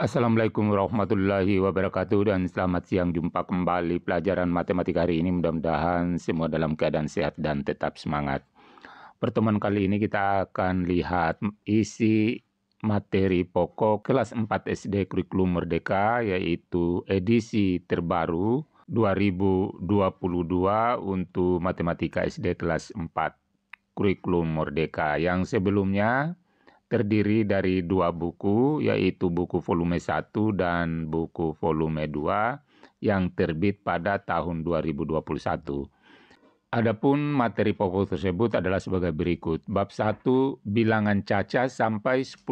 Assalamualaikum warahmatullahi wabarakatuh dan selamat siang jumpa kembali pelajaran matematika hari ini mudah-mudahan semua dalam keadaan sehat dan tetap semangat. Pertemuan kali ini kita akan lihat isi materi pokok kelas 4 SD kurikulum merdeka yaitu edisi terbaru 2022 untuk matematika SD kelas 4 kurikulum merdeka yang sebelumnya terdiri dari dua buku yaitu buku volume 1 dan buku volume 2 yang terbit pada tahun 2021. Adapun materi pokok tersebut adalah sebagai berikut. Bab 1 bilangan caca sampai 10.000.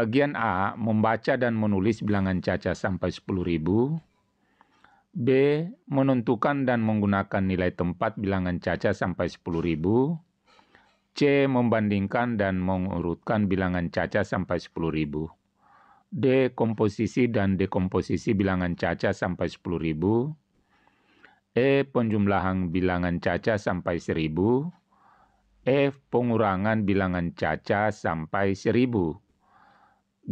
Bagian A membaca dan menulis bilangan caca sampai 10.000. B menentukan dan menggunakan nilai tempat bilangan caca sampai 10.000. C. Membandingkan dan mengurutkan bilangan caca sampai 10.000. D. Komposisi dan dekomposisi bilangan caca sampai 10.000. E. Penjumlahan bilangan caca sampai 1000. F. E pengurangan bilangan caca sampai 1000.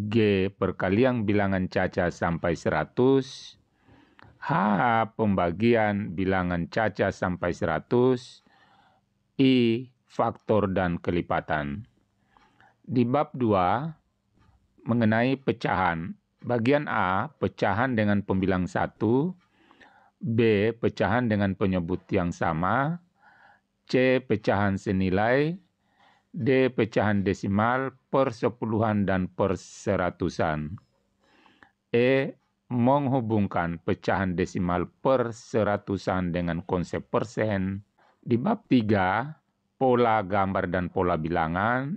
G. Perkalian bilangan caca sampai 100. H. Pembagian bilangan caca sampai 100. I faktor dan kelipatan. Di bab 2 mengenai pecahan, bagian A pecahan dengan pembilang satu, B pecahan dengan penyebut yang sama, C pecahan senilai, D pecahan desimal, persepuluhan dan perseratusan. E menghubungkan pecahan desimal perseratusan dengan konsep persen. Di bab 3 pola gambar dan pola bilangan.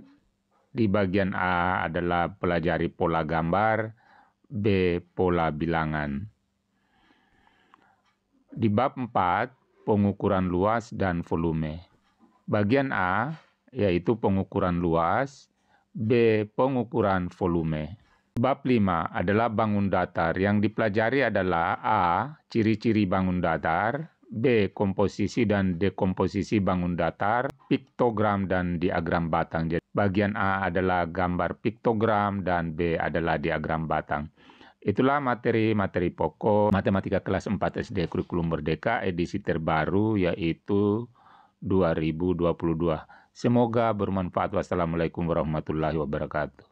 Di bagian A adalah pelajari pola gambar, B pola bilangan. Di bab 4, pengukuran luas dan volume. Bagian A yaitu pengukuran luas, B pengukuran volume. Bab 5 adalah bangun datar. Yang dipelajari adalah A. Ciri-ciri bangun datar B. Komposisi dan dekomposisi bangun datar, piktogram dan diagram batang. Jadi bagian A adalah gambar piktogram dan B adalah diagram batang. Itulah materi-materi pokok Matematika kelas 4 SD Kurikulum Merdeka edisi terbaru yaitu 2022. Semoga bermanfaat. Wassalamualaikum warahmatullahi wabarakatuh.